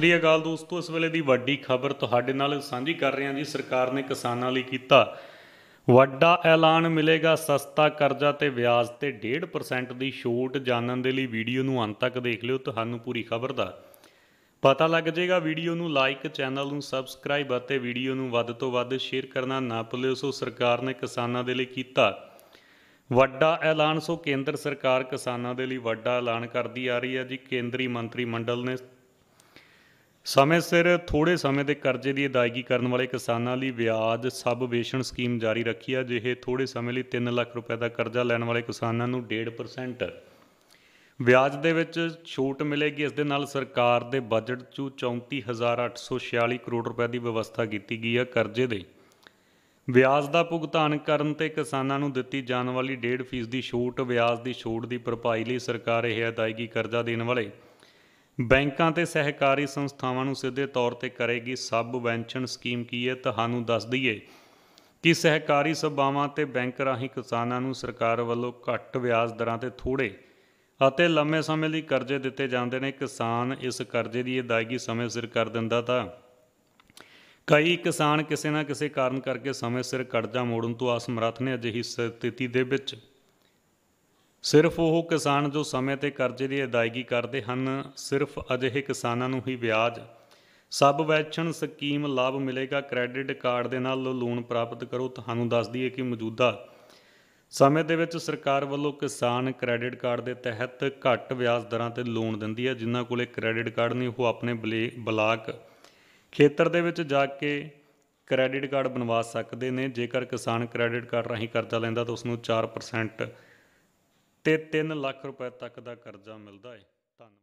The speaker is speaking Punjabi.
ਸ੍ਰੀ ਅਕਾਲ ਦੋਸਤੋ ਇਸ ਵੇਲੇ ਦੀ ਵੱਡੀ ਖਬਰ ਤੁਹਾਡੇ ਨਾਲ ਸਾਂਝੀ ਕਰ ਰਹੇ ਹਾਂ ਜੀ ਸਰਕਾਰ ਨੇ ਕਿਸਾਨਾਂ ਲਈ ਕੀਤਾ ਵੱਡਾ ਐਲਾਨ ਮਿਲੇਗਾ ਸਸਤਾ ਕਰਜ਼ਾ ਤੇ ਵਿਆਜ ਤੇ 1.5% ਦੀ ਛੋਟ ਜਾਣਨ ਦੇ ਲਈ ਵੀਡੀਓ ਨੂੰ ਅੰਤ ਤੱਕ ਦੇਖ ਲਿਓ ਤੁਹਾਨੂੰ ਪੂਰੀ ਖਬਰ ਦਾ ਪਤਾ ਲੱਗ ਜਾਏਗਾ ਵੀਡੀਓ ਨੂੰ ਲਾਈਕ ਚੈਨਲ ਨੂੰ ਸਬਸਕ੍ਰਾਈਬ ਅਤੇ ਵੀਡੀਓ ਨੂੰ ਵੱਧ ਤੋਂ ਵੱਧ ਸ਼ੇਅਰ ਕਰਨਾ ਨਾ ਭੁੱਲਿਓ ਸੋ ਸਰਕਾਰ ਨੇ ਕਿਸਾਨਾਂ ਦੇ ਲਈ ਕੀਤਾ ਵੱਡਾ ਐਲਾਨ ਸੋ ਕੇਂਦਰ ਸਰਕਾਰ ਕਿਸਾਨਾਂ ਦੇ ਲਈ ਵੱਡਾ ਐਲਾਨ ਕਰਦੀ ਆ ਰਹੀ ਹੈ ਜੀ ਕੇਂਦਰੀ ਮੰਤਰੀ ਮੰਡਲ ਨੇ ਸਮੇਂ ਸਿਰ ਥੋੜੇ ਸਮੇਂ ਦੇ ਕਰਜ਼ੇ ਦੀ ਅਦਾਇਗੀ ਕਰਨ ਵਾਲੇ ਕਿਸਾਨਾਂ ਲਈ ਵਿਆਜ ਸਬਵੇਸ਼ਨ ਸਕੀਮ ਜਾਰੀ ਰੱਖੀ ਹੈ ਜਿਹੇ ਥੋੜੇ ਸਮੇਂ ਲਈ 3 ਲੱਖ ਰੁਪਏ ਦਾ ਕਰਜ਼ਾ ਲੈਣ ਵਾਲੇ ਕਿਸਾਨਾਂ ਨੂੰ 1.5% ਵਿਆਜ ਦੇ ਵਿੱਚ ਛੋਟ ਮਿਲੇਗੀ ਇਸ ਦੇ ਨਾਲ ਸਰਕਾਰ ਦੇ ਬਜਟ 'ਚ 34846 ਕਰੋੜ ਰੁਪਏ ਦੀ ਵਿਵਸਥਾ ਕੀਤੀ ਗਈ ਹੈ ਕਰਜ਼ੇ ਦੇ ਵਿਆਜ ਦਾ ਭੁਗਤਾਨ ਕਰਨ ਤੇ ਕਿਸਾਨਾਂ ਨੂੰ ਦਿੱਤੀ ਜਾਣ ਵਾਲੀ 1.5% ਦੀ ਛੋਟ ਵਿਆਜ ਦੀ ਛੋਟ ਦੀ ਭਰਪਾਈ ਲਈ ਸਰਕਾਰ ਇਹ ਅਦਾਇਗੀ ਕਰਜ਼ਾ ਦੇਣ ਵਾਲੇ ਬੈਂਕਾਂ ਤੇ ਸਹਿਕਾਰੀ ਸੰਸਥਾਵਾਂ ਨੂੰ ਸਿੱਧੇ ਤੌਰ ਤੇ ਕਰੇਗੀ ਸਬਵੈਂਸ਼ਨ ਸਕੀਮ ਕੀ ਹੈ ਤੁਹਾਨੂੰ ਦੱਸ ਦਈਏ ਕਿ ਸਹਿਕਾਰੀ ਸਭਾਵਾਂ ਤੇ ਬੈਂਕ ਰਾਹੀਂ ਕਿਸਾਨਾਂ ਨੂੰ ਸਰਕਾਰ ਵੱਲੋਂ ਘੱਟ ਵਿਆਜ ਦਰਾਂ ਤੇ ਥੋੜੇ ਅਤੇ ਲੰਮੇ ਸਮੇਂ ਲਈ ਕਰਜ਼ੇ ਦਿੱਤੇ ਜਾਂਦੇ ਨੇ ਕਿਸਾਨ ਇਸ ਕਰਜ਼ੇ ਦੀ ਅਦਾਇਗੀ ਸਮੇਂ ਸਿਰ ਕਰ ਦਿੰਦਾ ਤਾਂ ਕਈ ਕਿਸਾਨ ਕਿਸੇ ਨਾ ਕਿਸੇ ਕਾਰਨ ਕਰਕੇ ਸਮੇਂ ਸਿਰ ਕਰਜ਼ਾ ਮੋੜਨ ਤੋਂ ਅਸਮਰੱਥ ਨੇ ਅਜਿਹੀ ਸਥਿਤੀ ਦੇ ਵਿੱਚ ਸਿਰਫ ਉਹ ਕਿਸਾਨ ਜੋ ਸਮੇਂ ਤੇ ਕਰਜ਼ੇ ਦੀ ਅਦਾਇਗੀ ਕਰਦੇ ਹਨ ਸਿਰਫ ਅਜਿਹੇ ਕਿਸਾਨਾਂ ਨੂੰ ਹੀ ਵਿਆਜ ਸਬਵੈਂਸ਼ਨ ਸਕੀਮ ਲਾਭ ਮਿਲੇਗਾ ਕ੍ਰੈਡਿਟ ਕਾਰਡ ਦੇ ਨਾਲ ਲੋਨ ਪ੍ਰਾਪਤ ਕਰੋ ਤੁਹਾਨੂੰ ਦੱਸ ਦਈਏ ਕਿ ਮੌਜੂਦਾ ਸਮੇਂ ਦੇ ਵਿੱਚ ਸਰਕਾਰ ਵੱਲੋਂ ਕਿਸਾਨ ਕ੍ਰੈਡਿਟ ਕਾਰਡ ਦੇ ਤਹਿਤ ਘੱਟ ਵਿਆਜ ਦਰਾਂ ਤੇ ਲੋਨ ਦਿੰਦੀ ਹੈ ਜਿਨ੍ਹਾਂ ਕੋਲੇ ਕ੍ਰੈਡਿਟ ਕਾਰਡ ਨਹੀਂ ਉਹ ਆਪਣੇ ਬਲਾਕ ਖੇਤਰ ਦੇ ਵਿੱਚ ਜਾ ਕੇ ਕ੍ਰੈਡਿਟ ਕਾਰਡ ਬਣਵਾ ਸਕਦੇ ਨੇ ਜੇਕਰ ਕਿਸਾਨ ਕ੍ਰੈਡਿਟ ਕਾਰਡ ਰਾਹੀਂ ਕਰਜ਼ਾ ਲੈਂਦਾ ਤਾਂ ਉਸ ਨੂੰ 4% ਤੇ 3 ਲੱਖ ਰੁਪਏ ਤੱਕ ਦਾ ਕਰਜ਼ਾ ਮਿਲਦਾ ਹੈ ਧੰਨਵਾਦ